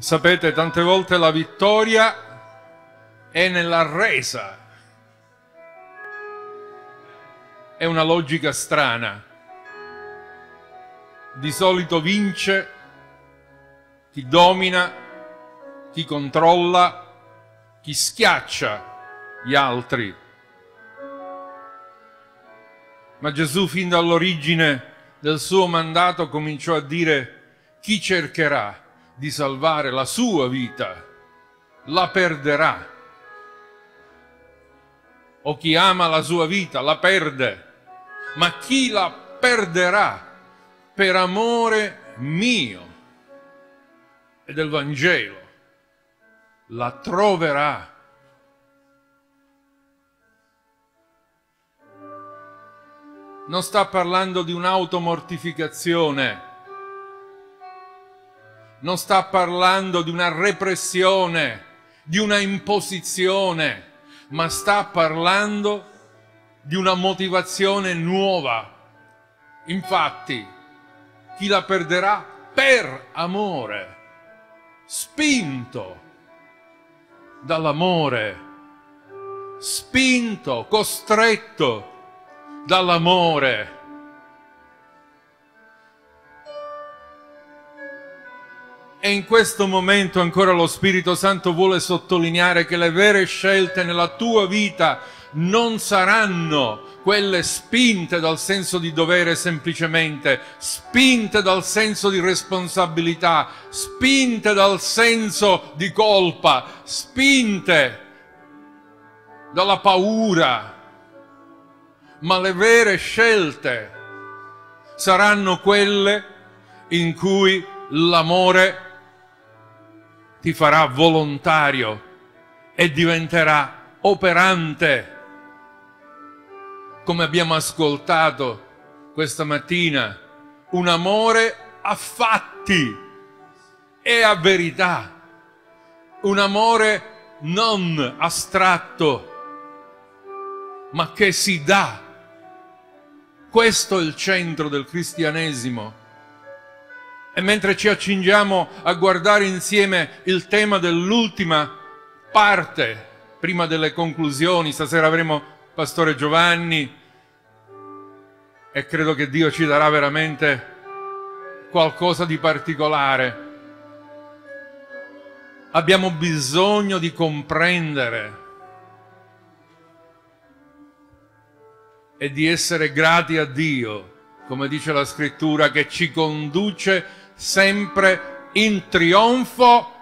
Sapete, tante volte la vittoria è nella resa. È una logica strana. Di solito vince chi domina, chi controlla, chi schiaccia gli altri. Ma Gesù fin dall'origine del suo mandato cominciò a dire chi cercherà di salvare la sua vita, la perderà. O chi ama la sua vita la perde, ma chi la perderà per amore mio e del Vangelo la troverà. Non sta parlando di un'automortificazione non sta parlando di una repressione, di una imposizione, ma sta parlando di una motivazione nuova. Infatti, chi la perderà per amore, spinto dall'amore, spinto, costretto dall'amore E in questo momento ancora lo Spirito Santo vuole sottolineare che le vere scelte nella tua vita non saranno quelle spinte dal senso di dovere semplicemente, spinte dal senso di responsabilità, spinte dal senso di colpa, spinte dalla paura, ma le vere scelte saranno quelle in cui l'amore è ti farà volontario e diventerà operante. Come abbiamo ascoltato questa mattina, un amore a fatti e a verità, un amore non astratto, ma che si dà. Questo è il centro del cristianesimo e mentre ci accingiamo a guardare insieme il tema dell'ultima parte, prima delle conclusioni, stasera avremo Pastore Giovanni e credo che Dio ci darà veramente qualcosa di particolare. Abbiamo bisogno di comprendere e di essere grati a Dio, come dice la scrittura, che ci conduce a sempre in trionfo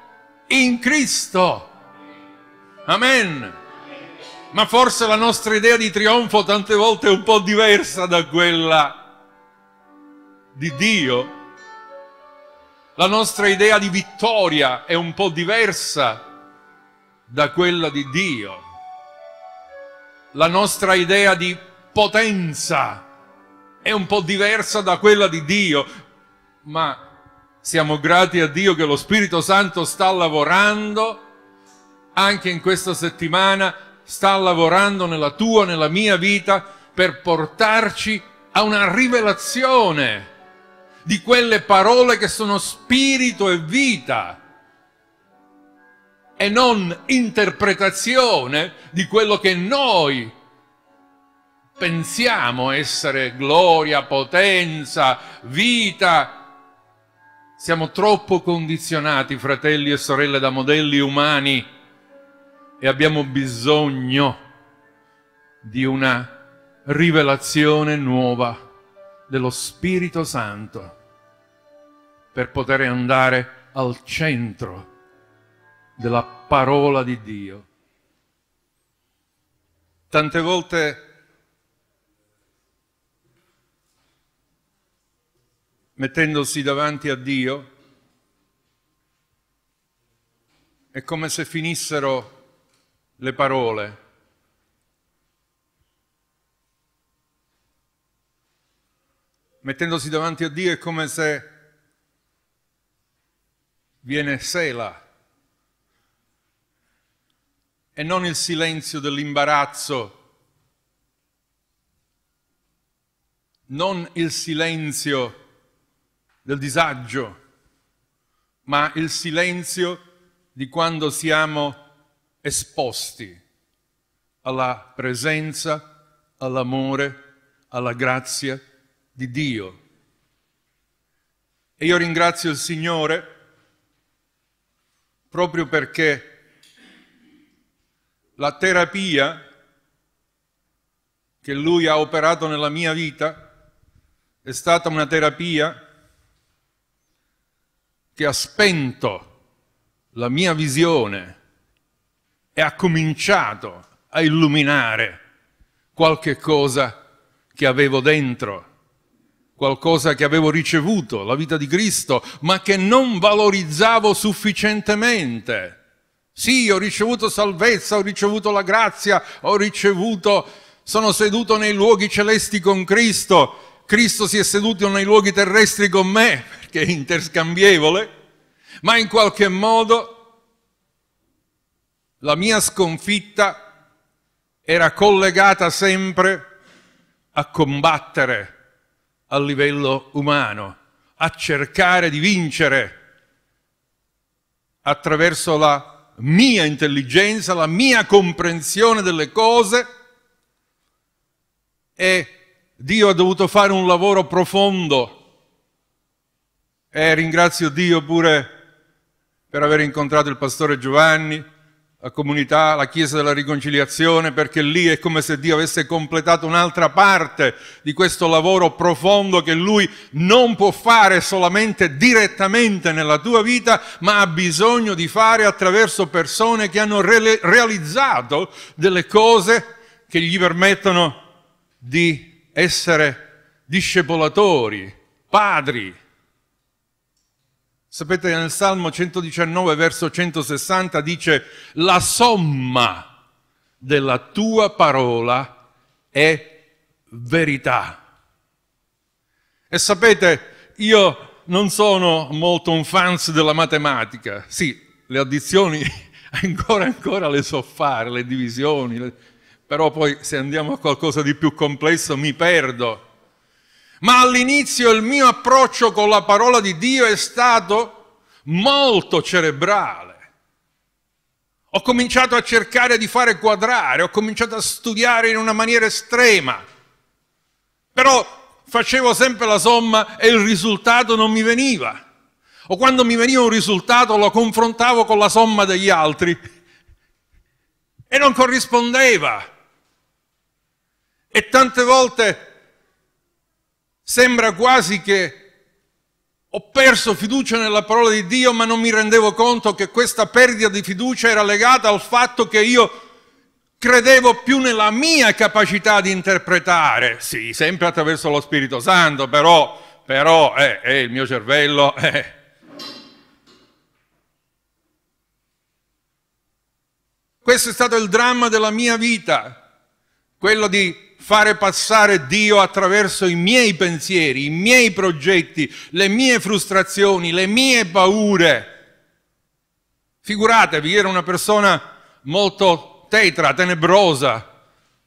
in Cristo. Amen. Ma forse la nostra idea di trionfo tante volte è un po' diversa da quella di Dio. La nostra idea di vittoria è un po' diversa da quella di Dio. La nostra idea di potenza è un po' diversa da quella di Dio, ma siamo grati a Dio che lo Spirito Santo sta lavorando anche in questa settimana, sta lavorando nella tua, nella mia vita per portarci a una rivelazione di quelle parole che sono spirito e vita e non interpretazione di quello che noi pensiamo essere gloria, potenza, vita, siamo troppo condizionati, fratelli e sorelle, da modelli umani e abbiamo bisogno di una rivelazione nuova dello Spirito Santo per poter andare al centro della parola di Dio. Tante volte mettendosi davanti a Dio, è come se finissero le parole. Mettendosi davanti a Dio è come se viene Sela e non il silenzio dell'imbarazzo, non il silenzio del disagio, ma il silenzio di quando siamo esposti alla presenza, all'amore, alla grazia di Dio. E io ringrazio il Signore proprio perché la terapia che Lui ha operato nella mia vita è stata una terapia che ha spento la mia visione e ha cominciato a illuminare qualche cosa che avevo dentro, qualcosa che avevo ricevuto, la vita di Cristo, ma che non valorizzavo sufficientemente. Sì, ho ricevuto salvezza, ho ricevuto la grazia, ho ricevuto, sono seduto nei luoghi celesti con Cristo, Cristo si è seduto nei luoghi terrestri con me, perché è interscambievole, ma in qualche modo la mia sconfitta era collegata sempre a combattere a livello umano, a cercare di vincere attraverso la mia intelligenza, la mia comprensione delle cose e Dio ha dovuto fare un lavoro profondo e ringrazio Dio pure per aver incontrato il pastore Giovanni, la comunità, la Chiesa della Riconciliazione, perché lì è come se Dio avesse completato un'altra parte di questo lavoro profondo che Lui non può fare solamente direttamente nella tua vita, ma ha bisogno di fare attraverso persone che hanno re- realizzato delle cose che gli permettono di essere discepolatori, padri. Sapete, nel Salmo 119, verso 160 dice, la somma della tua parola è verità. E sapete, io non sono molto un fans della matematica. Sì, le addizioni ancora ancora le so fare, le divisioni, le però poi se andiamo a qualcosa di più complesso mi perdo. Ma all'inizio il mio approccio con la parola di Dio è stato molto cerebrale. Ho cominciato a cercare di fare quadrare, ho cominciato a studiare in una maniera estrema, però facevo sempre la somma e il risultato non mi veniva. O quando mi veniva un risultato lo confrontavo con la somma degli altri e non corrispondeva. E tante volte sembra quasi che ho perso fiducia nella parola di Dio, ma non mi rendevo conto che questa perdita di fiducia era legata al fatto che io credevo più nella mia capacità di interpretare, sì, sempre attraverso lo Spirito Santo, però, però eh, eh, il mio cervello... Eh. Questo è stato il dramma della mia vita, quello di fare passare Dio attraverso i miei pensieri, i miei progetti, le mie frustrazioni, le mie paure. Figuratevi, ero una persona molto tetra, tenebrosa,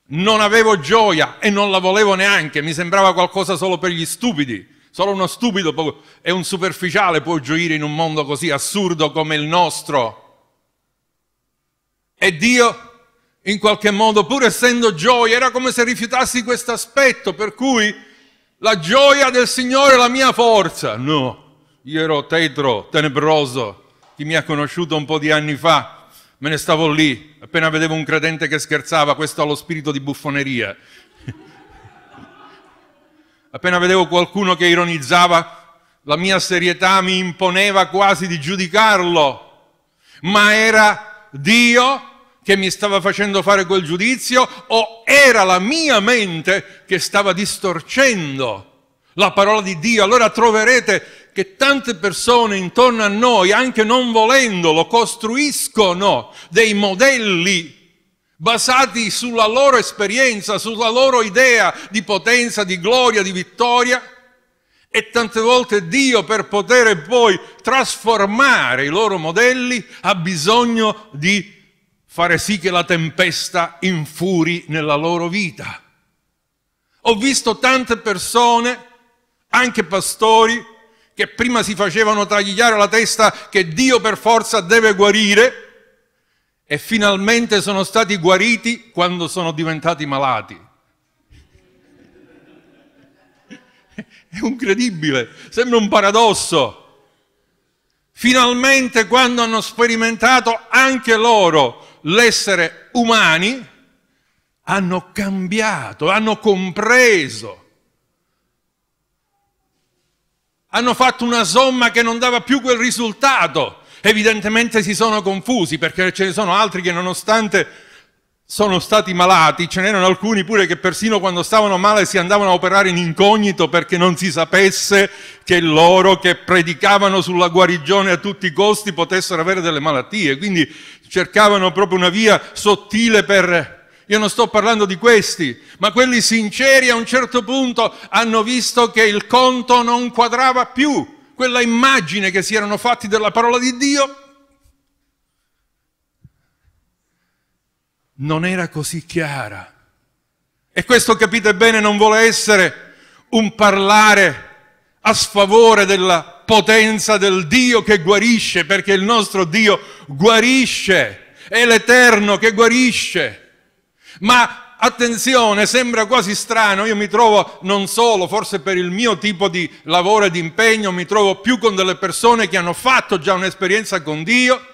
non avevo gioia e non la volevo neanche, mi sembrava qualcosa solo per gli stupidi. Solo uno stupido e un superficiale può gioire in un mondo così assurdo come il nostro. E Dio in qualche modo, pur essendo gioia, era come se rifiutassi questo aspetto, per cui la gioia del Signore è la mia forza. No, io ero tetro, tenebroso, chi mi ha conosciuto un po' di anni fa, me ne stavo lì, appena vedevo un credente che scherzava, questo ha lo spirito di buffoneria. appena vedevo qualcuno che ironizzava, la mia serietà mi imponeva quasi di giudicarlo, ma era Dio che mi stava facendo fare quel giudizio o era la mia mente che stava distorcendo la parola di Dio. Allora troverete che tante persone intorno a noi, anche non volendolo, costruiscono dei modelli basati sulla loro esperienza, sulla loro idea di potenza, di gloria, di vittoria. E tante volte Dio per poter poi trasformare i loro modelli ha bisogno di fare sì che la tempesta infuri nella loro vita. Ho visto tante persone, anche pastori, che prima si facevano tagliare la testa che Dio per forza deve guarire e finalmente sono stati guariti quando sono diventati malati. È incredibile, sembra un paradosso. Finalmente quando hanno sperimentato anche loro l'essere umani, hanno cambiato, hanno compreso. Hanno fatto una somma che non dava più quel risultato. Evidentemente si sono confusi perché ce ne sono altri che nonostante sono stati malati, ce n'erano alcuni pure che persino quando stavano male si andavano a operare in incognito perché non si sapesse che loro che predicavano sulla guarigione a tutti i costi potessero avere delle malattie, quindi cercavano proprio una via sottile per... Io non sto parlando di questi, ma quelli sinceri a un certo punto hanno visto che il conto non quadrava più, quella immagine che si erano fatti della parola di Dio non era così chiara. E questo, capite bene, non vuole essere un parlare a sfavore della potenza del Dio che guarisce, perché il nostro Dio guarisce, è l'Eterno che guarisce. Ma attenzione, sembra quasi strano, io mi trovo non solo, forse per il mio tipo di lavoro e di impegno, mi trovo più con delle persone che hanno fatto già un'esperienza con Dio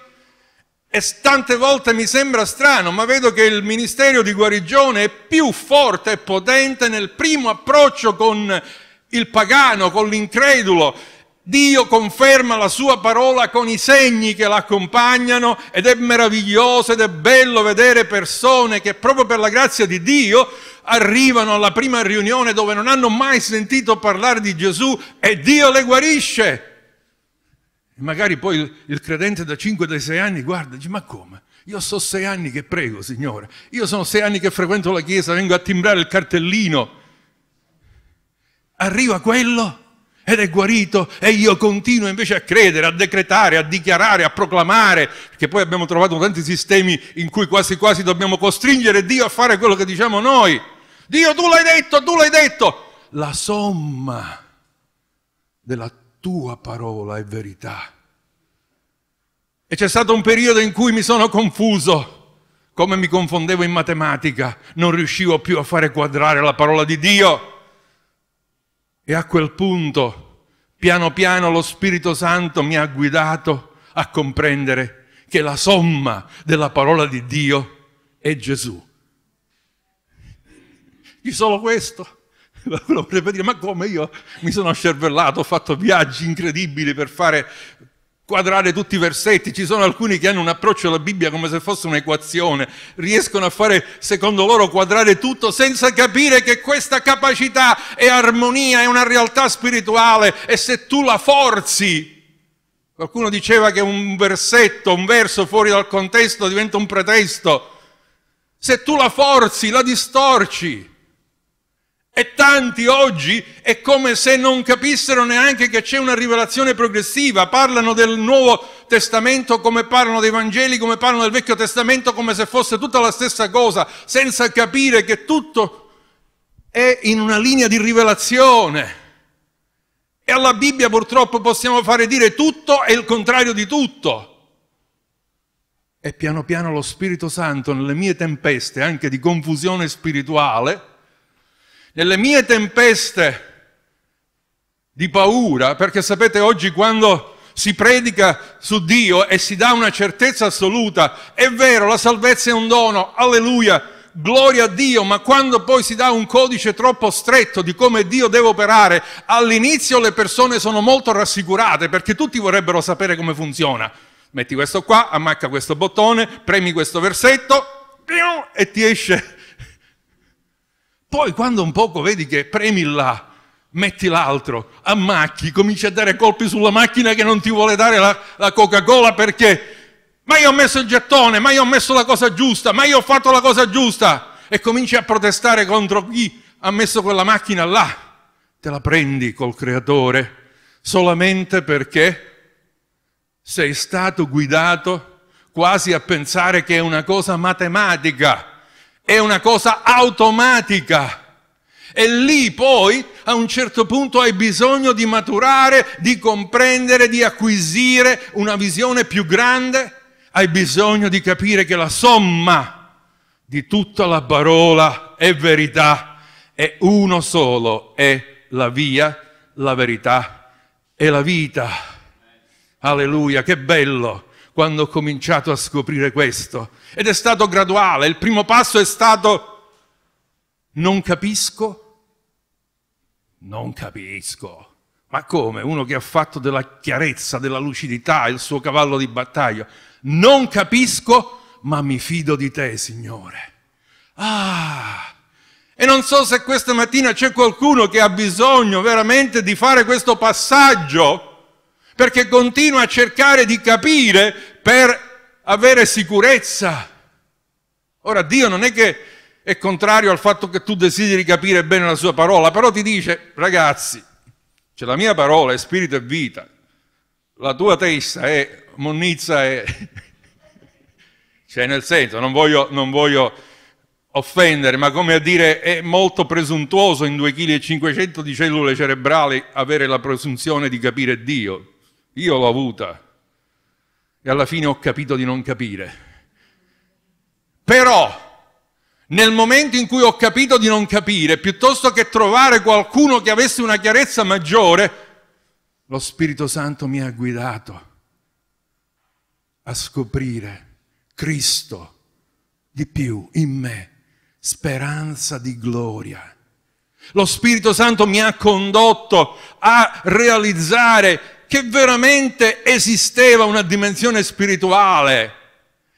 e tante volte mi sembra strano, ma vedo che il ministero di guarigione è più forte e potente nel primo approccio con il pagano, con l'incredulo. Dio conferma la sua parola con i segni che l'accompagnano ed è meraviglioso ed è bello vedere persone che proprio per la grazia di Dio arrivano alla prima riunione dove non hanno mai sentito parlare di Gesù e Dio le guarisce. E magari poi il credente da 5 dai 6 anni guarda e dice ma come? Io sono 6 anni che prego, Signore. Io sono 6 anni che frequento la chiesa, vengo a timbrare il cartellino. Arriva quello ed è guarito e io continuo invece a credere, a decretare, a dichiarare, a proclamare, perché poi abbiamo trovato tanti sistemi in cui quasi quasi dobbiamo costringere Dio a fare quello che diciamo noi. Dio tu l'hai detto, tu l'hai detto. La somma della tua tua parola è verità. E c'è stato un periodo in cui mi sono confuso come mi confondevo in matematica, non riuscivo più a fare quadrare la parola di Dio. E a quel punto, piano piano, lo Spirito Santo mi ha guidato a comprendere che la somma della parola di Dio è Gesù. Di solo questo. Lo dire, ma come io mi sono scervellato, ho fatto viaggi incredibili per fare quadrare tutti i versetti, ci sono alcuni che hanno un approccio alla Bibbia come se fosse un'equazione, riescono a fare secondo loro quadrare tutto senza capire che questa capacità è armonia, è una realtà spirituale e se tu la forzi, qualcuno diceva che un versetto, un verso fuori dal contesto diventa un pretesto, se tu la forzi, la distorci. E tanti oggi è come se non capissero neanche che c'è una rivelazione progressiva, parlano del Nuovo Testamento come parlano dei Vangeli, come parlano del Vecchio Testamento, come se fosse tutta la stessa cosa, senza capire che tutto è in una linea di rivelazione. E alla Bibbia purtroppo possiamo fare dire tutto e il contrario di tutto. E piano piano lo Spirito Santo nelle mie tempeste, anche di confusione spirituale, nelle mie tempeste di paura, perché sapete oggi quando si predica su Dio e si dà una certezza assoluta, è vero, la salvezza è un dono, alleluia, gloria a Dio, ma quando poi si dà un codice troppo stretto di come Dio deve operare, all'inizio le persone sono molto rassicurate perché tutti vorrebbero sapere come funziona. Metti questo qua, ammacca questo bottone, premi questo versetto e ti esce poi quando un poco vedi che premi là, metti l'altro, ammacchi, cominci a dare colpi sulla macchina che non ti vuole dare la, la Coca-Cola perché ma io ho messo il gettone, ma io ho messo la cosa giusta, ma io ho fatto la cosa giusta e cominci a protestare contro chi ha messo quella macchina là. Te la prendi col creatore solamente perché sei stato guidato quasi a pensare che è una cosa matematica è una cosa automatica. E lì poi a un certo punto hai bisogno di maturare, di comprendere, di acquisire una visione più grande. Hai bisogno di capire che la somma di tutta la parola è verità, E uno solo, è la via, la verità e la vita. Alleluia, che bello! quando ho cominciato a scoprire questo. Ed è stato graduale, il primo passo è stato non capisco, non capisco. Ma come? Uno che ha fatto della chiarezza, della lucidità il suo cavallo di battaglia. Non capisco, ma mi fido di te, Signore. Ah! E non so se questa mattina c'è qualcuno che ha bisogno veramente di fare questo passaggio perché continua a cercare di capire per avere sicurezza. Ora Dio non è che è contrario al fatto che tu desideri capire bene la sua parola, però ti dice, ragazzi, c'è la mia parola, è spirito e vita, la tua testa è monnizza e... cioè nel senso, non voglio, non voglio offendere, ma come a dire è molto presuntuoso in 2,5 kg di cellule cerebrali avere la presunzione di capire Dio. Io l'ho avuta e alla fine ho capito di non capire. Però nel momento in cui ho capito di non capire, piuttosto che trovare qualcuno che avesse una chiarezza maggiore, lo Spirito Santo mi ha guidato a scoprire Cristo di più in me, speranza di gloria. Lo Spirito Santo mi ha condotto a realizzare che veramente esisteva una dimensione spirituale.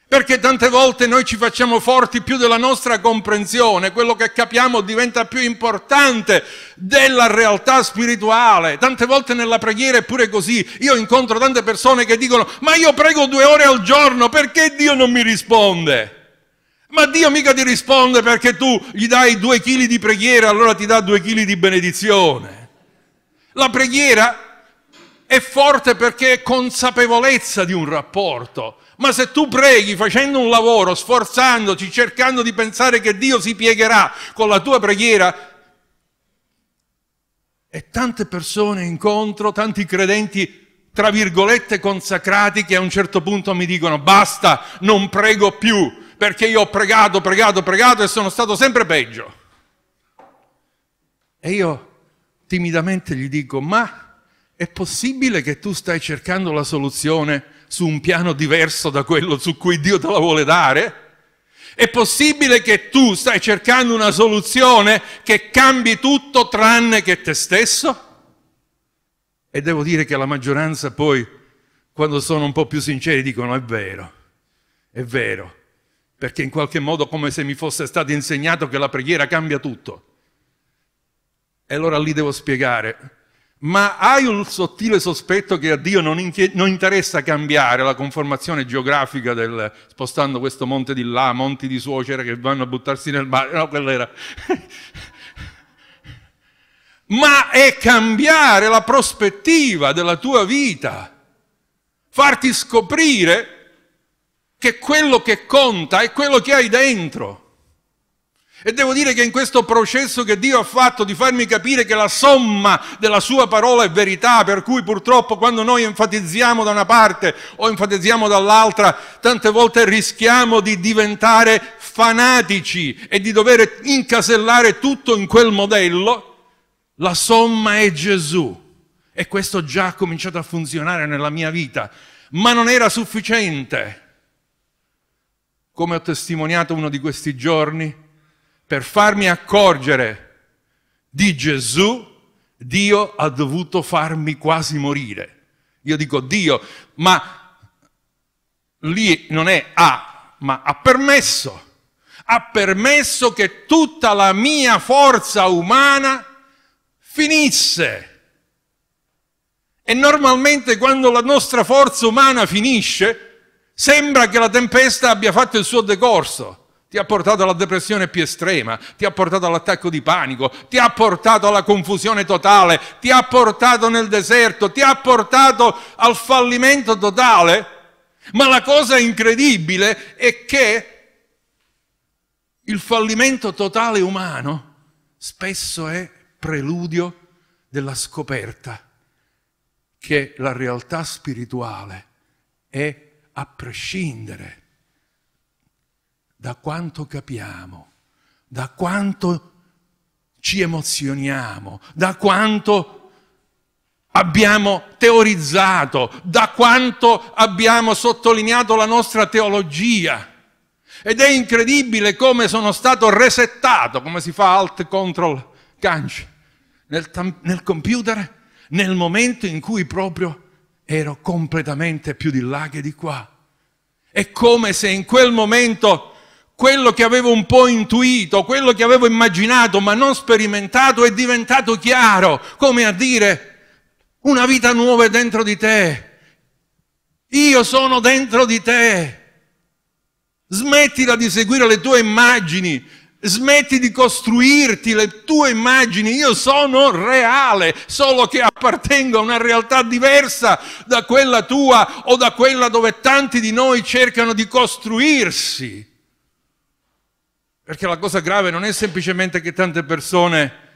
Perché tante volte noi ci facciamo forti più della nostra comprensione, quello che capiamo diventa più importante della realtà spirituale. Tante volte nella preghiera è pure così. Io incontro tante persone che dicono, ma io prego due ore al giorno, perché Dio non mi risponde? Ma Dio mica ti risponde perché tu gli dai due chili di preghiera, allora ti dà due chili di benedizione. La preghiera è forte perché è consapevolezza di un rapporto. Ma se tu preghi facendo un lavoro, sforzandoti, cercando di pensare che Dio si piegherà con la tua preghiera, e tante persone incontro, tanti credenti tra virgolette consacrati che a un certo punto mi dicono basta, non prego più, perché io ho pregato, pregato, pregato e sono stato sempre peggio. E io timidamente gli dico, ma è possibile che tu stai cercando la soluzione su un piano diverso da quello su cui Dio te la vuole dare? È possibile che tu stai cercando una soluzione che cambi tutto tranne che te stesso? E devo dire che la maggioranza poi, quando sono un po' più sinceri, dicono è vero, è vero, perché in qualche modo come se mi fosse stato insegnato che la preghiera cambia tutto. E allora lì devo spiegare, ma hai un sottile sospetto che a Dio non, non interessa cambiare la conformazione geografica del, spostando questo monte di là, monti di suocera che vanno a buttarsi nel mare, no, quello era... ma è cambiare la prospettiva della tua vita, farti scoprire che quello che conta è quello che hai dentro. E devo dire che in questo processo che Dio ha fatto di farmi capire che la somma della sua parola è verità, per cui purtroppo quando noi enfatizziamo da una parte o enfatizziamo dall'altra, tante volte rischiamo di diventare fanatici e di dover incasellare tutto in quel modello, la somma è Gesù. E questo già ha cominciato a funzionare nella mia vita, ma non era sufficiente. Come ho testimoniato uno di questi giorni, per farmi accorgere di Gesù, Dio ha dovuto farmi quasi morire. Io dico Dio, ma lì non è ha, ma ha permesso. Ha permesso che tutta la mia forza umana finisse. E normalmente quando la nostra forza umana finisce, sembra che la tempesta abbia fatto il suo decorso ti ha portato alla depressione più estrema, ti ha portato all'attacco di panico, ti ha portato alla confusione totale, ti ha portato nel deserto, ti ha portato al fallimento totale. Ma la cosa incredibile è che il fallimento totale umano spesso è preludio della scoperta che la realtà spirituale è a prescindere da quanto capiamo, da quanto ci emozioniamo, da quanto abbiamo teorizzato, da quanto abbiamo sottolineato la nostra teologia. Ed è incredibile come sono stato resettato, come si fa Alt Control Canci, nel, nel computer, nel momento in cui proprio ero completamente più di là che di qua. È come se in quel momento quello che avevo un po' intuito, quello che avevo immaginato ma non sperimentato è diventato chiaro, come a dire una vita nuova è dentro di te, io sono dentro di te. Smettila di seguire le tue immagini, smetti di costruirti le tue immagini, io sono reale, solo che appartengo a una realtà diversa da quella tua o da quella dove tanti di noi cercano di costruirsi. Perché la cosa grave non è semplicemente che tante persone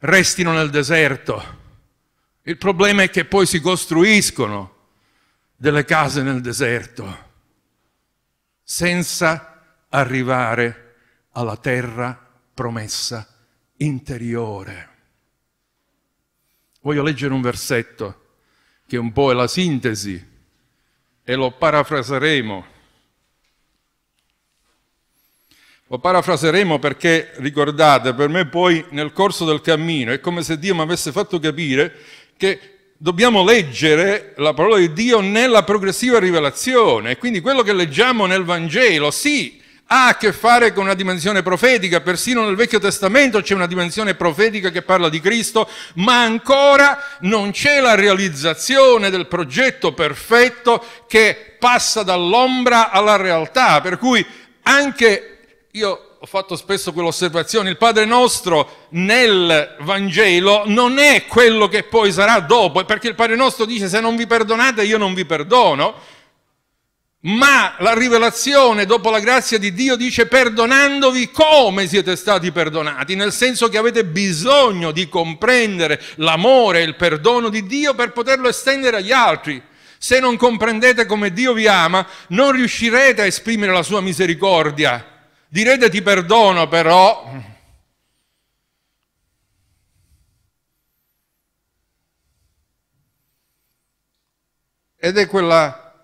restino nel deserto, il problema è che poi si costruiscono delle case nel deserto senza arrivare alla terra promessa interiore. Voglio leggere un versetto che un po' è la sintesi e lo parafraseremo Lo parafraseremo perché, ricordate, per me poi nel corso del cammino è come se Dio mi avesse fatto capire che dobbiamo leggere la parola di Dio nella progressiva rivelazione. Quindi quello che leggiamo nel Vangelo, sì, ha a che fare con una dimensione profetica, persino nel Vecchio Testamento c'è una dimensione profetica che parla di Cristo, ma ancora non c'è la realizzazione del progetto perfetto che passa dall'ombra alla realtà, per cui anche io ho fatto spesso quell'osservazione, il Padre nostro nel Vangelo non è quello che poi sarà dopo, perché il Padre nostro dice se non vi perdonate io non vi perdono, ma la rivelazione dopo la grazia di Dio dice perdonandovi come siete stati perdonati, nel senso che avete bisogno di comprendere l'amore e il perdono di Dio per poterlo estendere agli altri. Se non comprendete come Dio vi ama, non riuscirete a esprimere la sua misericordia Direte ti perdono però, Ed è quella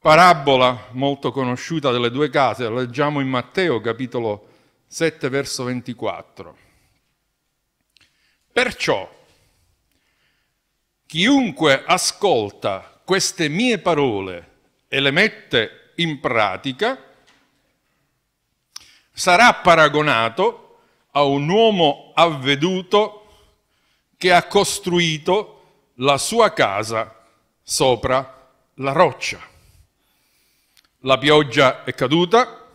parabola molto conosciuta delle due case, la leggiamo in Matteo capitolo 7 verso 24. Perciò chiunque ascolta queste mie parole e le mette in pratica sarà paragonato a un uomo avveduto che ha costruito la sua casa sopra la roccia. La pioggia è caduta,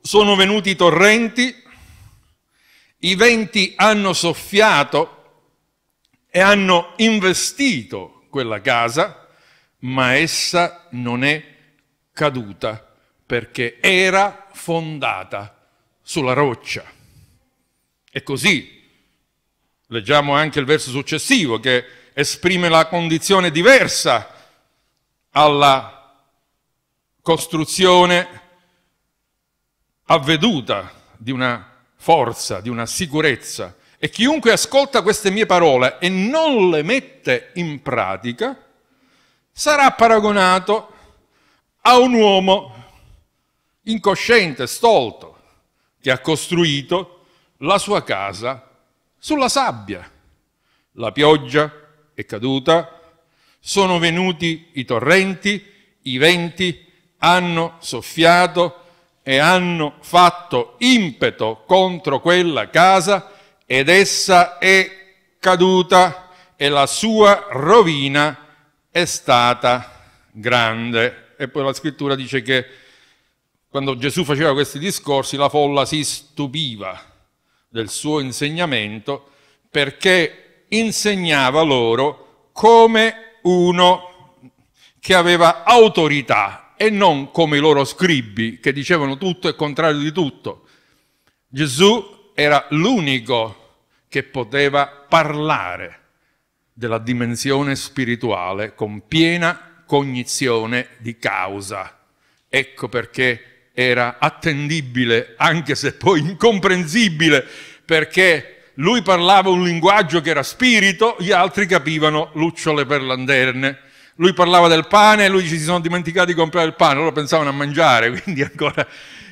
sono venuti i torrenti, i venti hanno soffiato e hanno investito quella casa, ma essa non è caduta perché era fondata sulla roccia. E così leggiamo anche il verso successivo che esprime la condizione diversa alla costruzione avveduta di una forza, di una sicurezza. E chiunque ascolta queste mie parole e non le mette in pratica sarà paragonato a un uomo incosciente, stolto, che ha costruito la sua casa sulla sabbia. La pioggia è caduta, sono venuti i torrenti, i venti hanno soffiato e hanno fatto impeto contro quella casa ed essa è caduta e la sua rovina è stata grande. E poi la scrittura dice che quando Gesù faceva questi discorsi la folla si stupiva del suo insegnamento perché insegnava loro come uno che aveva autorità e non come i loro scribi che dicevano tutto e contrario di tutto. Gesù era l'unico che poteva parlare della dimensione spirituale con piena cognizione di causa. Ecco perché era attendibile, anche se poi incomprensibile, perché lui parlava un linguaggio che era spirito, gli altri capivano lucciole per lanterne. Lui parlava del pane, e lui ci si sono dimenticati di comprare il pane, loro pensavano a mangiare, quindi ancora...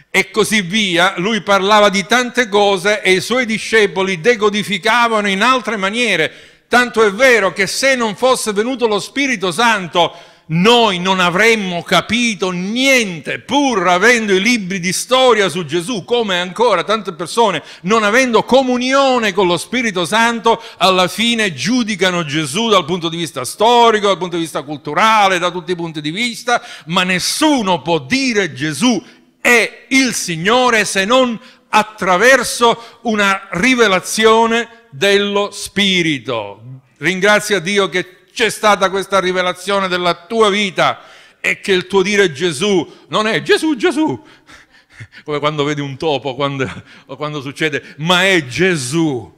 E così via, lui parlava di tante cose e i suoi discepoli decodificavano in altre maniere. Tanto è vero che se non fosse venuto lo Spirito Santo, noi non avremmo capito niente, pur avendo i libri di storia su Gesù, come ancora tante persone, non avendo comunione con lo Spirito Santo, alla fine giudicano Gesù dal punto di vista storico, dal punto di vista culturale, da tutti i punti di vista, ma nessuno può dire Gesù è il Signore se non attraverso una rivelazione dello Spirito. Ringrazia Dio che c'è stata questa rivelazione della tua vita e che il tuo dire Gesù non è Gesù, Gesù, come quando vedi un topo quando, o quando succede, ma è Gesù,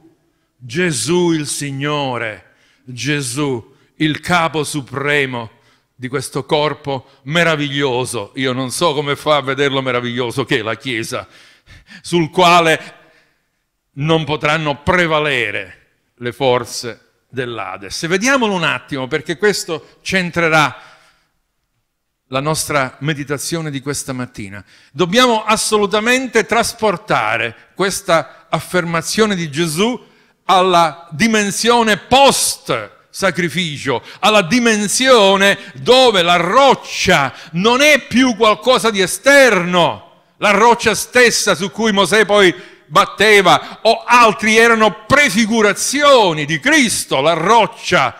Gesù il Signore, Gesù il capo supremo di questo corpo meraviglioso. Io non so come fa a vederlo meraviglioso che è la Chiesa, sul quale non potranno prevalere le forze dell'Ades. Vediamolo un attimo perché questo centrerà la nostra meditazione di questa mattina. Dobbiamo assolutamente trasportare questa affermazione di Gesù alla dimensione post sacrificio, alla dimensione dove la roccia non è più qualcosa di esterno, la roccia stessa su cui Mosè poi batteva o altri erano prefigurazioni di Cristo, la roccia,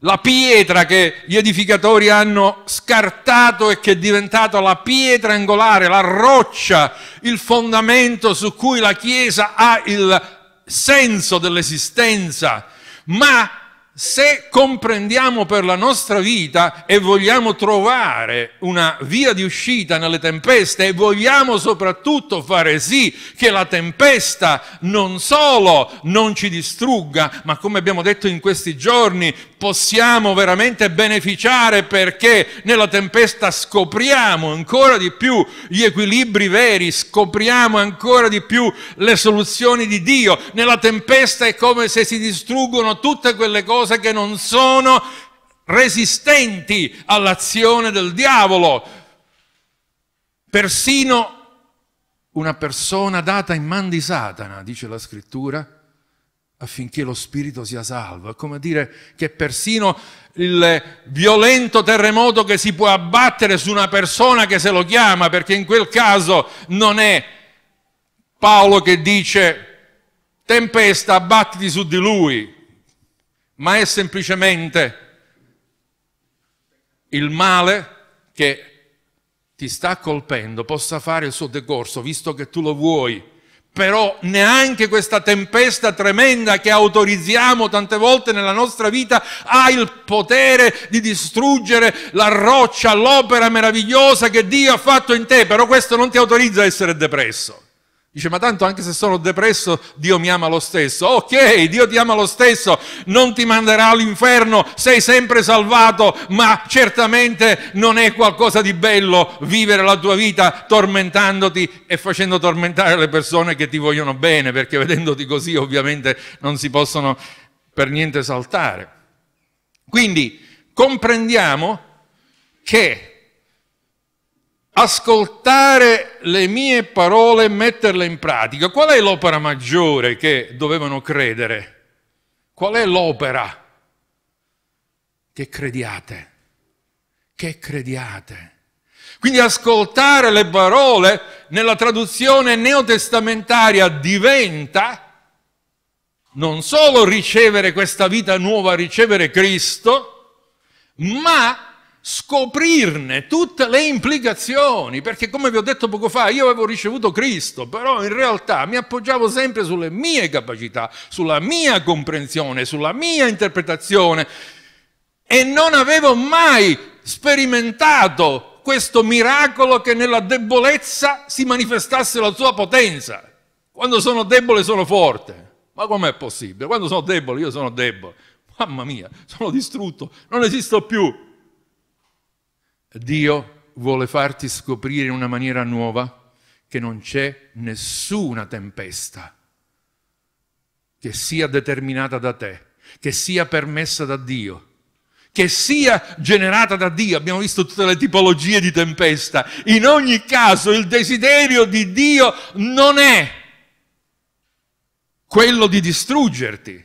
la pietra che gli edificatori hanno scartato e che è diventata la pietra angolare, la roccia, il fondamento su cui la Chiesa ha il senso dell'esistenza. Ma se comprendiamo per la nostra vita e vogliamo trovare una via di uscita nelle tempeste e vogliamo soprattutto fare sì che la tempesta non solo non ci distrugga, ma come abbiamo detto in questi giorni, possiamo veramente beneficiare perché nella tempesta scopriamo ancora di più gli equilibri veri, scopriamo ancora di più le soluzioni di Dio. Nella tempesta è come se si distruggono tutte quelle cose che non sono resistenti all'azione del diavolo. Persino una persona data in man di Satana, dice la scrittura, affinché lo spirito sia salvo. È come dire che persino il violento terremoto che si può abbattere su una persona che se lo chiama, perché in quel caso non è Paolo che dice tempesta, abbattiti su di lui, ma è semplicemente il male che ti sta colpendo possa fare il suo decorso, visto che tu lo vuoi però neanche questa tempesta tremenda che autorizziamo tante volte nella nostra vita ha il potere di distruggere la roccia, l'opera meravigliosa che Dio ha fatto in te, però questo non ti autorizza a essere depresso. Dice, ma tanto anche se sono depresso, Dio mi ama lo stesso. Ok, Dio ti ama lo stesso, non ti manderà all'inferno, sei sempre salvato, ma certamente non è qualcosa di bello vivere la tua vita tormentandoti e facendo tormentare le persone che ti vogliono bene, perché vedendoti così ovviamente non si possono per niente saltare. Quindi comprendiamo che ascoltare le mie parole e metterle in pratica. Qual è l'opera maggiore che dovevano credere? Qual è l'opera? Che crediate, che crediate. Quindi ascoltare le parole nella traduzione neotestamentaria diventa non solo ricevere questa vita nuova, ricevere Cristo, ma scoprirne tutte le implicazioni, perché come vi ho detto poco fa, io avevo ricevuto Cristo, però in realtà mi appoggiavo sempre sulle mie capacità, sulla mia comprensione, sulla mia interpretazione e non avevo mai sperimentato questo miracolo che nella debolezza si manifestasse la sua potenza. Quando sono debole sono forte. Ma com'è possibile? Quando sono debole io sono debole. Mamma mia, sono distrutto, non esisto più. Dio vuole farti scoprire in una maniera nuova che non c'è nessuna tempesta che sia determinata da te, che sia permessa da Dio, che sia generata da Dio. Abbiamo visto tutte le tipologie di tempesta. In ogni caso il desiderio di Dio non è quello di distruggerti,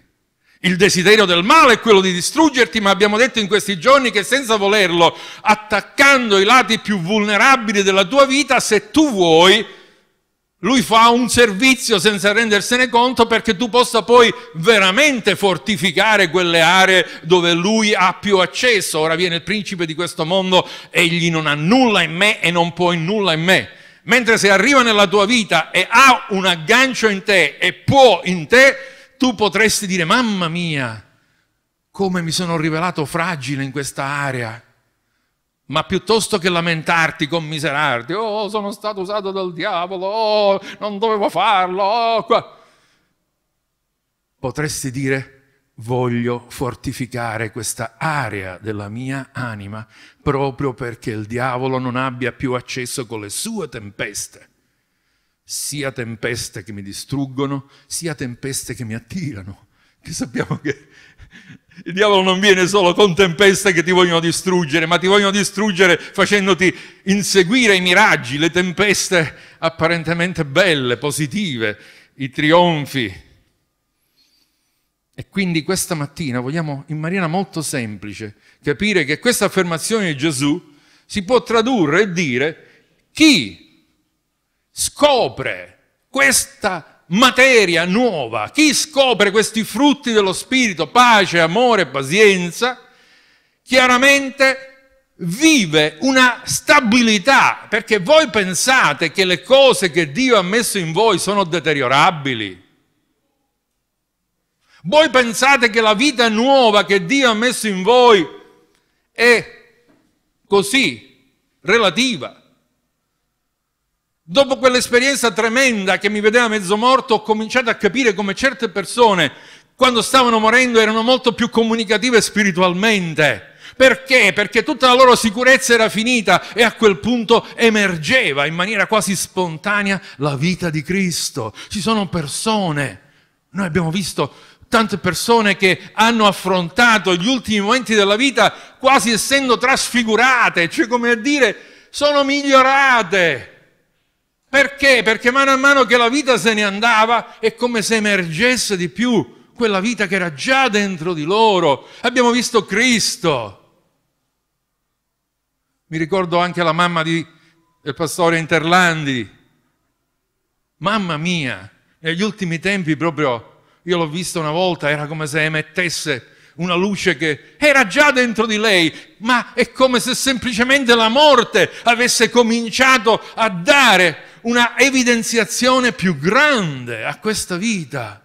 il desiderio del male è quello di distruggerti, ma abbiamo detto in questi giorni che senza volerlo, attaccando i lati più vulnerabili della tua vita, se tu vuoi, lui fa un servizio senza rendersene conto perché tu possa poi veramente fortificare quelle aree dove lui ha più accesso. Ora viene il principe di questo mondo, egli non ha nulla in me e non può nulla in me. Mentre se arriva nella tua vita e ha un aggancio in te e può in te, tu potresti dire, mamma mia, come mi sono rivelato fragile in questa area. Ma piuttosto che lamentarti, commiserarti, oh, sono stato usato dal diavolo, oh, non dovevo farlo, oh, qua. potresti dire, voglio fortificare questa area della mia anima proprio perché il diavolo non abbia più accesso con le sue tempeste sia tempeste che mi distruggono, sia tempeste che mi attirano. Che sappiamo che il diavolo non viene solo con tempeste che ti vogliono distruggere, ma ti vogliono distruggere facendoti inseguire i miraggi, le tempeste apparentemente belle, positive, i trionfi. E quindi questa mattina vogliamo in maniera molto semplice capire che questa affermazione di Gesù si può tradurre e dire chi scopre questa materia nuova, chi scopre questi frutti dello Spirito, pace, amore, pazienza, chiaramente vive una stabilità, perché voi pensate che le cose che Dio ha messo in voi sono deteriorabili. Voi pensate che la vita nuova che Dio ha messo in voi è così, relativa. Dopo quell'esperienza tremenda che mi vedeva mezzo morto, ho cominciato a capire come certe persone, quando stavano morendo, erano molto più comunicative spiritualmente. Perché? Perché tutta la loro sicurezza era finita e a quel punto emergeva in maniera quasi spontanea la vita di Cristo. Ci sono persone, noi abbiamo visto tante persone che hanno affrontato gli ultimi momenti della vita quasi essendo trasfigurate, cioè come a dire sono migliorate perché? Perché mano a mano che la vita se ne andava è come se emergesse di più quella vita che era già dentro di loro. Abbiamo visto Cristo. Mi ricordo anche la mamma di, del pastore Interlandi. Mamma mia, negli ultimi tempi proprio io l'ho vista una volta, era come se emettesse una luce che era già dentro di lei, ma è come se semplicemente la morte avesse cominciato a dare una evidenziazione più grande a questa vita.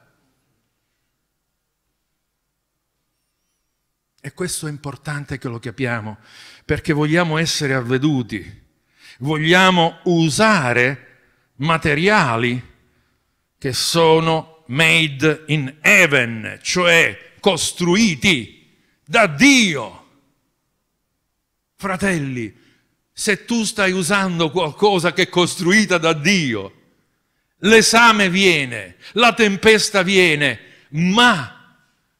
E questo è importante che lo capiamo, perché vogliamo essere avveduti, vogliamo usare materiali che sono made in heaven, cioè costruiti da Dio. Fratelli, se tu stai usando qualcosa che è costruita da Dio, l'esame viene, la tempesta viene, ma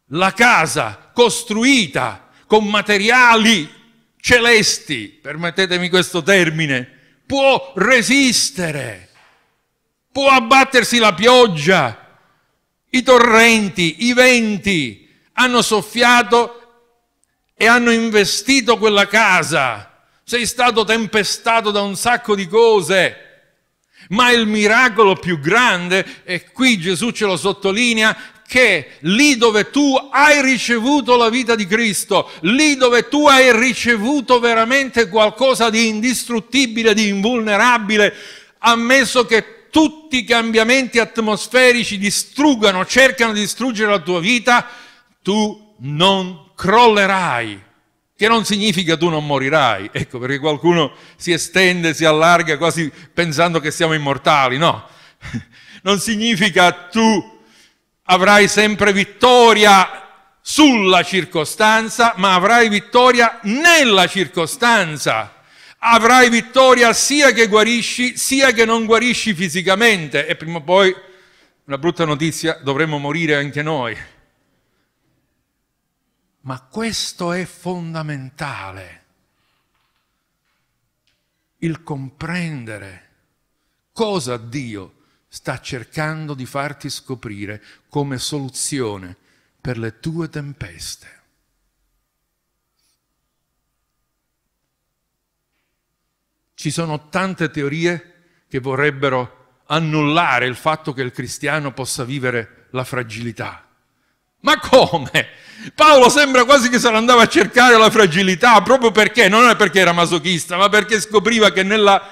la casa costruita con materiali celesti, permettetemi questo termine, può resistere, può abbattersi la pioggia, i torrenti, i venti hanno soffiato e hanno investito quella casa sei stato tempestato da un sacco di cose. Ma il miracolo più grande, e qui Gesù ce lo sottolinea, che lì dove tu hai ricevuto la vita di Cristo, lì dove tu hai ricevuto veramente qualcosa di indistruttibile, di invulnerabile, ammesso che tutti i cambiamenti atmosferici distruggano, cercano di distruggere la tua vita, tu non crollerai che non significa tu non morirai, ecco perché qualcuno si estende, si allarga quasi pensando che siamo immortali, no, non significa tu avrai sempre vittoria sulla circostanza, ma avrai vittoria nella circostanza. Avrai vittoria sia che guarisci, sia che non guarisci fisicamente e prima o poi, una brutta notizia, dovremmo morire anche noi. Ma questo è fondamentale, il comprendere cosa Dio sta cercando di farti scoprire come soluzione per le tue tempeste. Ci sono tante teorie che vorrebbero annullare il fatto che il cristiano possa vivere la fragilità. Ma come? Paolo sembra quasi che se ne andava a cercare la fragilità, proprio perché, non è perché era masochista, ma perché scopriva che nella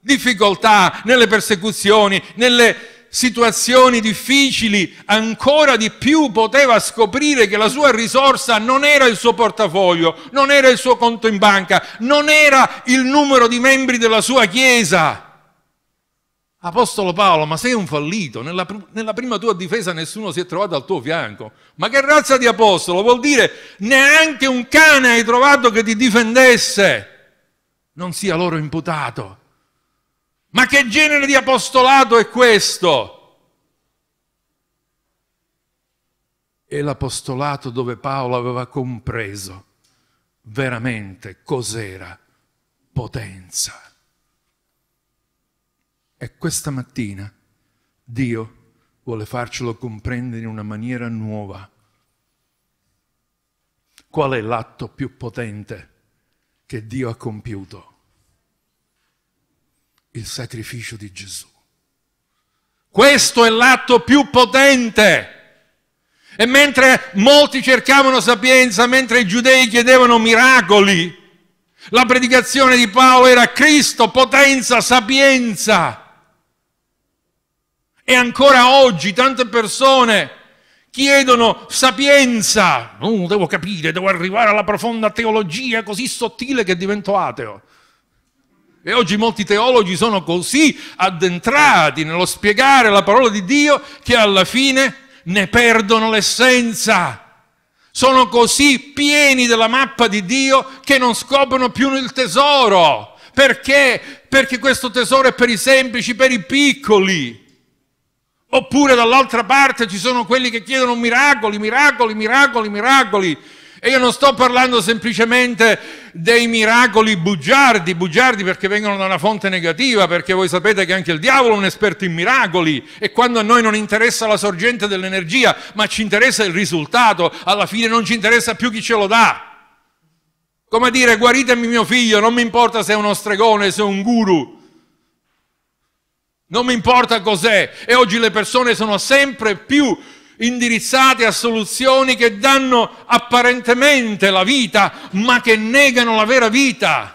difficoltà, nelle persecuzioni, nelle situazioni difficili, ancora di più poteva scoprire che la sua risorsa non era il suo portafoglio, non era il suo conto in banca, non era il numero di membri della sua chiesa, Apostolo Paolo, ma sei un fallito, nella, nella, prima tua difesa nessuno si è trovato al tuo fianco. Ma che razza di apostolo? Vuol dire neanche un cane hai trovato che ti difendesse, non sia loro imputato. Ma che genere di apostolato è questo? È l'apostolato dove Paolo aveva compreso veramente cos'era potenza. E questa mattina Dio vuole farcelo comprendere in una maniera nuova. Qual è l'atto più potente che Dio ha compiuto? Il sacrificio di Gesù. Questo è l'atto più potente. E mentre molti cercavano sapienza, mentre i giudei chiedevano miracoli, la predicazione di Paolo era Cristo, potenza, sapienza. E ancora oggi tante persone chiedono sapienza. Oh, devo capire, devo arrivare alla profonda teologia così sottile che divento ateo. E oggi molti teologi sono così addentrati nello spiegare la parola di Dio che alla fine ne perdono l'essenza. Sono così pieni della mappa di Dio che non scoprono più il tesoro. Perché? Perché questo tesoro è per i semplici, per i piccoli. Oppure dall'altra parte ci sono quelli che chiedono miracoli, miracoli, miracoli, miracoli. E io non sto parlando semplicemente dei miracoli bugiardi, bugiardi perché vengono da una fonte negativa, perché voi sapete che anche il diavolo è un esperto in miracoli e quando a noi non interessa la sorgente dell'energia, ma ci interessa il risultato, alla fine non ci interessa più chi ce lo dà. Come dire, guaritemi mio figlio, non mi importa se è uno stregone, se è un guru, non mi importa cos'è. E oggi le persone sono sempre più indirizzate a soluzioni che danno apparentemente la vita, ma che negano la vera vita.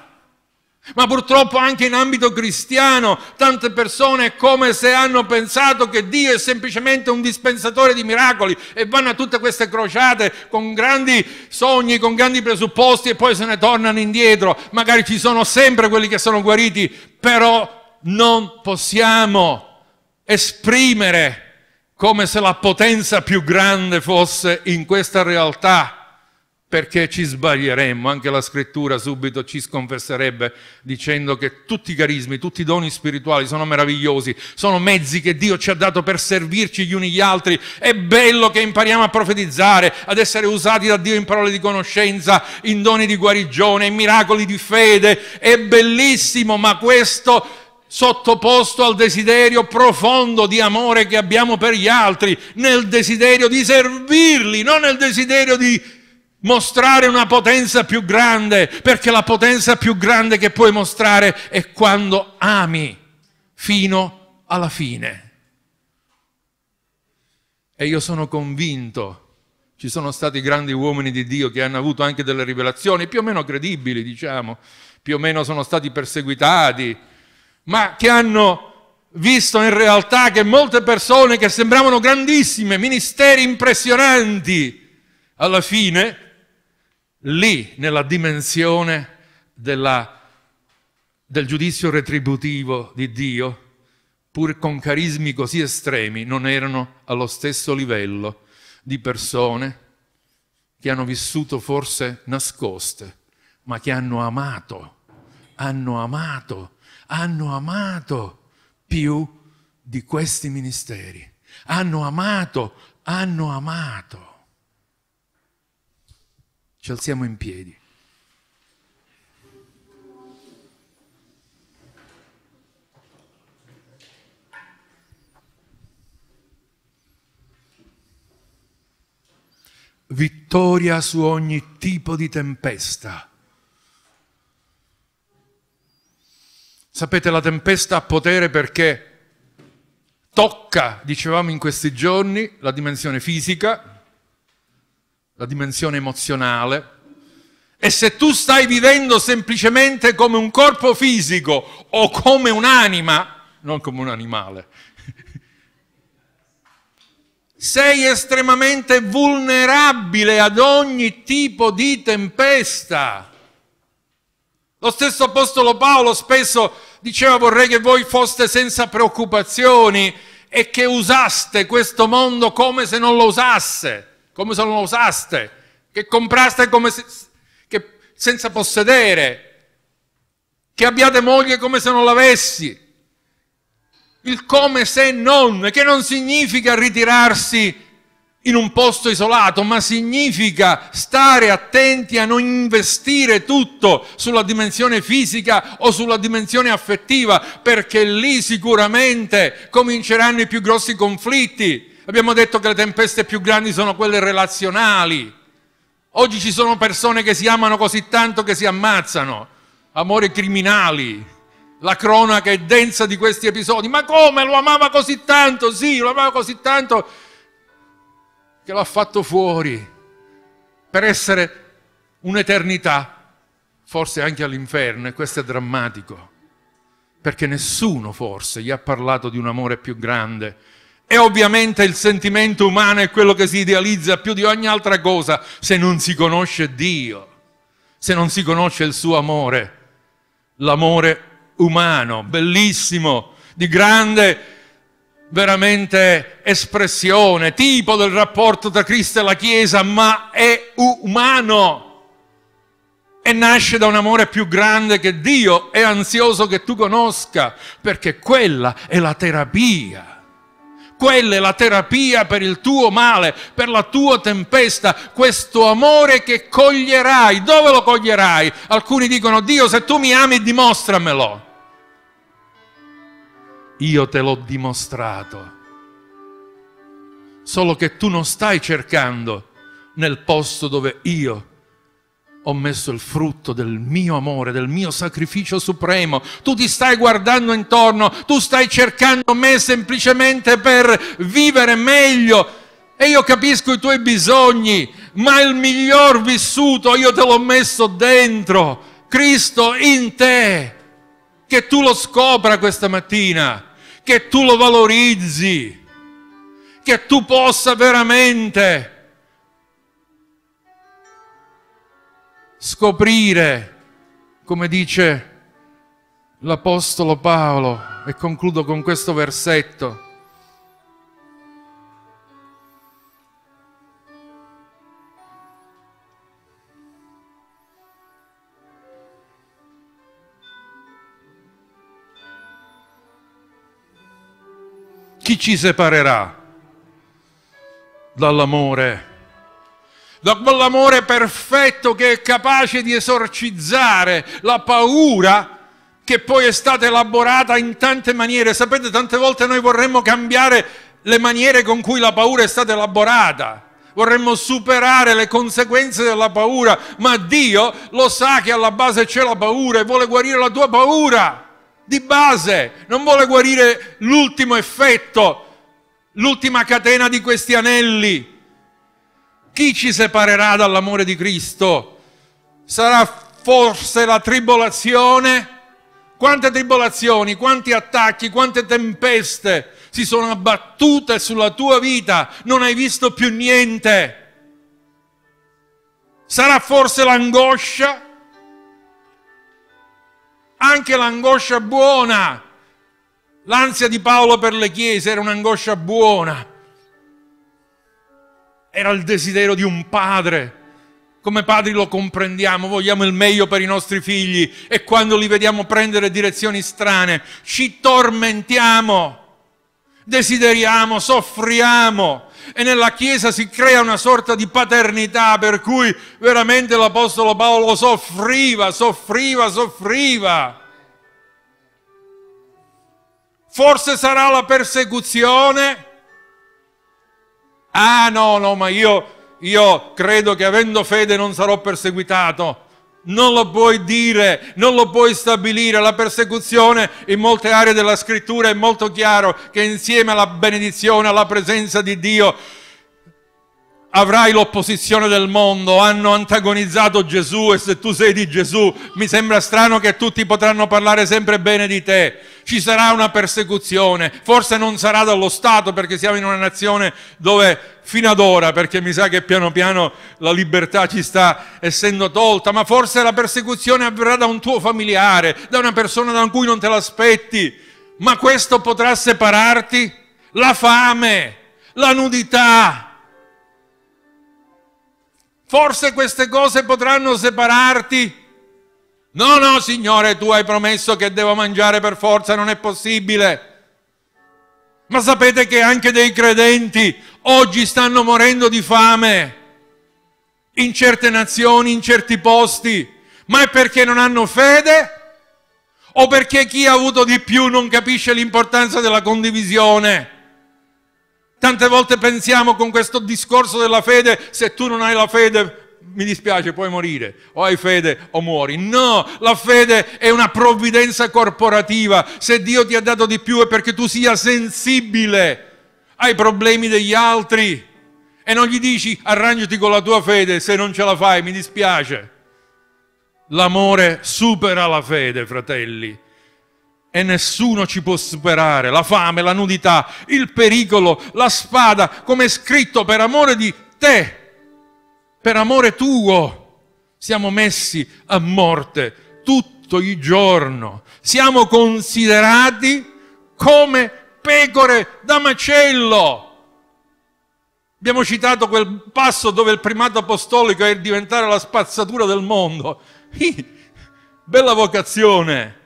Ma purtroppo anche in ambito cristiano tante persone come se hanno pensato che Dio è semplicemente un dispensatore di miracoli e vanno a tutte queste crociate con grandi sogni, con grandi presupposti e poi se ne tornano indietro. Magari ci sono sempre quelli che sono guariti, però non possiamo esprimere come se la potenza più grande fosse in questa realtà, perché ci sbaglieremmo, anche la scrittura subito ci sconfesserebbe dicendo che tutti i carismi, tutti i doni spirituali sono meravigliosi, sono mezzi che Dio ci ha dato per servirci gli uni gli altri, è bello che impariamo a profetizzare, ad essere usati da Dio in parole di conoscenza, in doni di guarigione, in miracoli di fede, è bellissimo, ma questo sottoposto al desiderio profondo di amore che abbiamo per gli altri, nel desiderio di servirli, non nel desiderio di mostrare una potenza più grande, perché la potenza più grande che puoi mostrare è quando ami fino alla fine. E io sono convinto, ci sono stati grandi uomini di Dio che hanno avuto anche delle rivelazioni più o meno credibili, diciamo, più o meno sono stati perseguitati, ma che hanno visto in realtà che molte persone che sembravano grandissime, ministeri impressionanti, alla fine, lì nella dimensione della, del giudizio retributivo di Dio, pur con carismi così estremi, non erano allo stesso livello di persone che hanno vissuto forse nascoste, ma che hanno amato, hanno amato hanno amato più di questi ministeri. Hanno amato, hanno amato. Ci alziamo in piedi. Vittoria su ogni tipo di tempesta Sapete, la tempesta ha potere perché tocca, dicevamo in questi giorni, la dimensione fisica, la dimensione emozionale. E se tu stai vivendo semplicemente come un corpo fisico o come un'anima, non come un animale, sei estremamente vulnerabile ad ogni tipo di tempesta. Lo stesso Apostolo Paolo spesso diceva vorrei che voi foste senza preoccupazioni e che usaste questo mondo come se non lo usasse, come se non lo usaste, che compraste come se, che, senza possedere, che abbiate moglie come se non l'avessi. Il come se non, che non significa ritirarsi in un posto isolato, ma significa stare attenti a non investire tutto sulla dimensione fisica o sulla dimensione affettiva, perché lì sicuramente cominceranno i più grossi conflitti. Abbiamo detto che le tempeste più grandi sono quelle relazionali. Oggi ci sono persone che si amano così tanto che si ammazzano, amori criminali. La cronaca è densa di questi episodi. Ma come lo amava così tanto? Sì, lo amava così tanto che l'ha fatto fuori per essere un'eternità, forse anche all'inferno, e questo è drammatico, perché nessuno forse gli ha parlato di un amore più grande. E ovviamente il sentimento umano è quello che si idealizza più di ogni altra cosa se non si conosce Dio, se non si conosce il suo amore, l'amore umano, bellissimo, di grande veramente espressione, tipo del rapporto tra Cristo e la Chiesa, ma è umano e nasce da un amore più grande che Dio è ansioso che tu conosca, perché quella è la terapia. Quella è la terapia per il tuo male, per la tua tempesta, questo amore che coglierai. Dove lo coglierai? Alcuni dicono, Dio, se tu mi ami, dimostramelo io te l'ho dimostrato. Solo che tu non stai cercando nel posto dove io ho messo il frutto del mio amore, del mio sacrificio supremo. Tu ti stai guardando intorno, tu stai cercando me semplicemente per vivere meglio. E io capisco i tuoi bisogni, ma il miglior vissuto io te l'ho messo dentro. Cristo in te. Che tu lo scopra questa mattina che tu lo valorizzi, che tu possa veramente scoprire, come dice l'Apostolo Paolo, e concludo con questo versetto, Chi ci separerà dall'amore? Da quell'amore perfetto che è capace di esorcizzare la paura che poi è stata elaborata in tante maniere. Sapete, tante volte noi vorremmo cambiare le maniere con cui la paura è stata elaborata. Vorremmo superare le conseguenze della paura, ma Dio lo sa che alla base c'è la paura e vuole guarire la tua paura di base, non vuole guarire l'ultimo effetto, l'ultima catena di questi anelli. Chi ci separerà dall'amore di Cristo? Sarà forse la tribolazione? Quante tribolazioni, quanti attacchi, quante tempeste si sono abbattute sulla tua vita, non hai visto più niente. Sarà forse l'angoscia? anche l'angoscia buona. L'ansia di Paolo per le chiese era un'angoscia buona. Era il desiderio di un padre. Come padri lo comprendiamo, vogliamo il meglio per i nostri figli e quando li vediamo prendere direzioni strane ci tormentiamo, desideriamo, soffriamo e nella Chiesa si crea una sorta di paternità per cui veramente l'Apostolo Paolo soffriva, soffriva, soffriva. Forse sarà la persecuzione? Ah no, no, ma io, io credo che avendo fede non sarò perseguitato. Non lo puoi dire, non lo puoi stabilire. La persecuzione in molte aree della scrittura è molto chiaro che insieme alla benedizione, alla presenza di Dio, avrai l'opposizione del mondo, hanno antagonizzato Gesù e se tu sei di Gesù mi sembra strano che tutti potranno parlare sempre bene di te. Ci sarà una persecuzione, forse non sarà dallo Stato perché siamo in una nazione dove fino ad ora, perché mi sa che piano piano la libertà ci sta essendo tolta, ma forse la persecuzione avverrà da un tuo familiare, da una persona da cui non te l'aspetti. Ma questo potrà separarti? La fame, la nudità, Forse queste cose potranno separarti. No, no, Signore, tu hai promesso che devo mangiare per forza, non è possibile. Ma sapete che anche dei credenti oggi stanno morendo di fame in certe nazioni, in certi posti, ma è perché non hanno fede o perché chi ha avuto di più non capisce l'importanza della condivisione? Tante volte pensiamo con questo discorso della fede, se tu non hai la fede mi dispiace, puoi morire, o hai fede o muori. No, la fede è una provvidenza corporativa. Se Dio ti ha dato di più è perché tu sia sensibile ai problemi degli altri e non gli dici arrangiati con la tua fede, se non ce la fai mi dispiace. L'amore supera la fede, fratelli e nessuno ci può superare, la fame, la nudità, il pericolo, la spada, come è scritto per amore di te, per amore tuo. Siamo messi a morte tutto il giorno, siamo considerati come pecore da macello. Abbiamo citato quel passo dove il primato apostolico è diventare la spazzatura del mondo. Bella vocazione!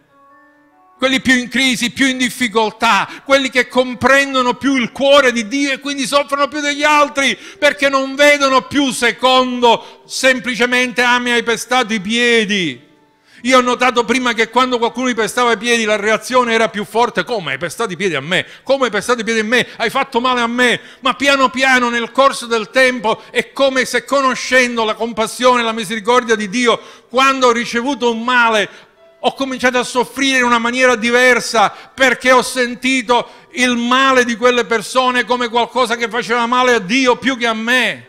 quelli più in crisi, più in difficoltà, quelli che comprendono più il cuore di Dio e quindi soffrono più degli altri perché non vedono più secondo semplicemente ah mi hai pestato i piedi. Io ho notato prima che quando qualcuno mi pestava i piedi la reazione era più forte, come hai pestato i piedi a me, come hai pestato i piedi a me, hai fatto male a me, ma piano piano nel corso del tempo è come se conoscendo la compassione e la misericordia di Dio, quando ho ricevuto un male ho cominciato a soffrire in una maniera diversa perché ho sentito il male di quelle persone come qualcosa che faceva male a Dio più che a me.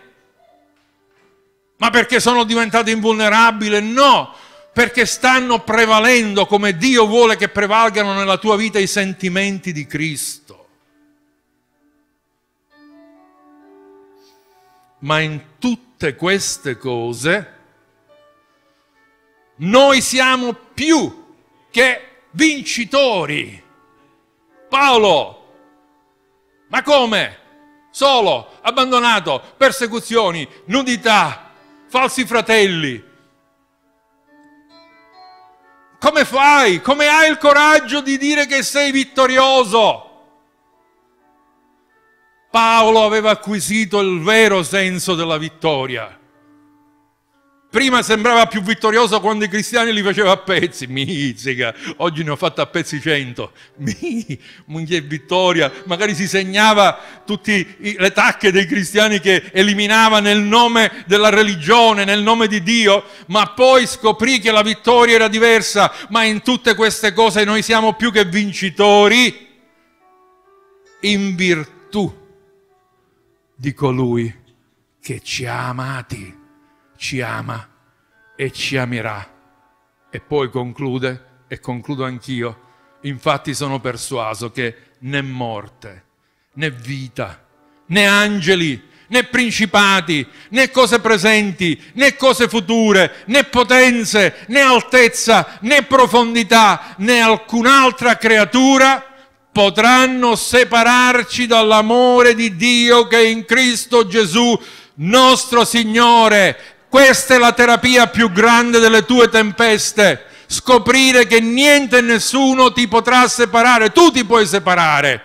Ma perché sono diventato invulnerabile? No, perché stanno prevalendo come Dio vuole che prevalgano nella tua vita i sentimenti di Cristo. Ma in tutte queste cose noi siamo più che vincitori. Paolo, ma come? Solo, abbandonato, persecuzioni, nudità, falsi fratelli. Come fai? Come hai il coraggio di dire che sei vittorioso? Paolo aveva acquisito il vero senso della vittoria. Prima sembrava più vittorioso quando i cristiani li faceva a pezzi, mizzica, oggi ne ho fatto a pezzi cento, munghie vittoria, magari si segnava tutte le tacche dei cristiani che eliminava nel nome della religione, nel nome di Dio, ma poi scoprì che la vittoria era diversa, ma in tutte queste cose noi siamo più che vincitori in virtù di colui che ci ha amati ci ama e ci amerà. E poi conclude, e concludo anch'io, infatti sono persuaso che né morte, né vita, né angeli, né principati, né cose presenti, né cose future, né potenze, né altezza, né profondità, né alcun'altra creatura potranno separarci dall'amore di Dio che è in Cristo Gesù nostro Signore. Questa è la terapia più grande delle tue tempeste. Scoprire che niente e nessuno ti potrà separare. Tu ti puoi separare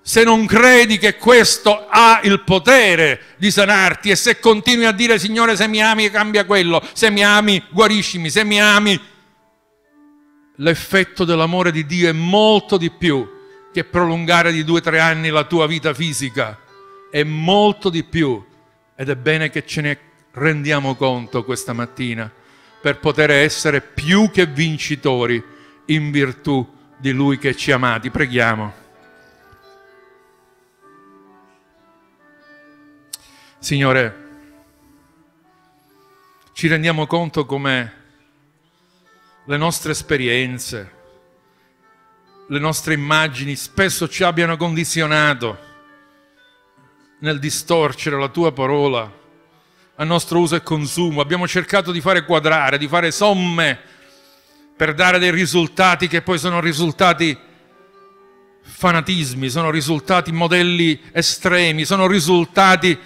se non credi che questo ha il potere di sanarti e se continui a dire Signore se mi ami cambia quello, se mi ami guariscimi, se mi ami l'effetto dell'amore di Dio è molto di più che prolungare di due o tre anni la tua vita fisica, è molto di più ed è bene che ce ne rendiamo conto questa mattina per poter essere più che vincitori in virtù di Lui che ci ha amati. Preghiamo. Signore, ci rendiamo conto come le nostre esperienze, le nostre immagini spesso ci abbiano condizionato nel distorcere la tua parola a nostro uso e consumo, abbiamo cercato di fare quadrare, di fare somme per dare dei risultati che poi sono risultati fanatismi, sono risultati modelli estremi, sono risultati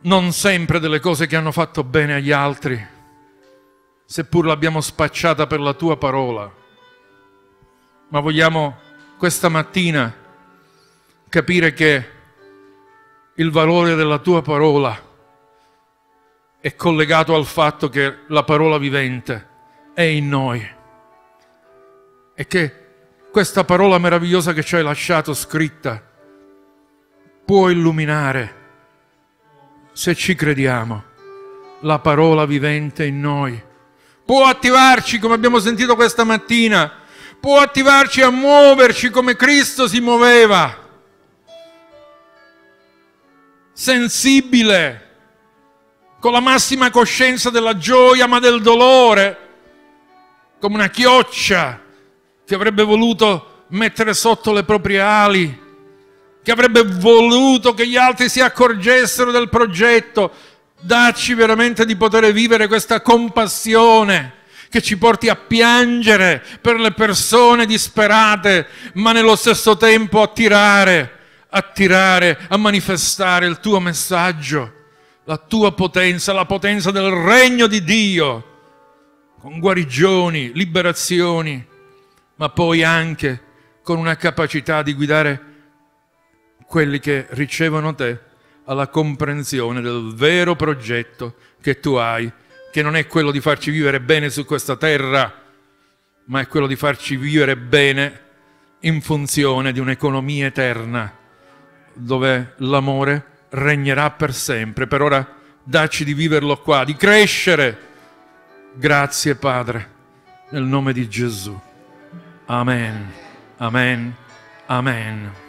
non sempre delle cose che hanno fatto bene agli altri, seppur l'abbiamo spacciata per la tua parola. Ma vogliamo questa mattina capire che il valore della tua parola è collegato al fatto che la parola vivente è in noi e che questa parola meravigliosa che ci hai lasciato scritta può illuminare, se ci crediamo, la parola vivente in noi. Può attivarci, come abbiamo sentito questa mattina, può attivarci a muoverci come Cristo si muoveva sensibile, con la massima coscienza della gioia ma del dolore, come una chioccia che avrebbe voluto mettere sotto le proprie ali, che avrebbe voluto che gli altri si accorgessero del progetto. Dacci veramente di poter vivere questa compassione che ci porti a piangere per le persone disperate, ma nello stesso tempo a tirare attirare, a manifestare il tuo messaggio, la tua potenza, la potenza del regno di Dio, con guarigioni, liberazioni, ma poi anche con una capacità di guidare quelli che ricevono te alla comprensione del vero progetto che tu hai, che non è quello di farci vivere bene su questa terra, ma è quello di farci vivere bene in funzione di un'economia eterna dove l'amore regnerà per sempre. Per ora dacci di viverlo qua, di crescere. Grazie Padre, nel nome di Gesù. Amen, amen, amen.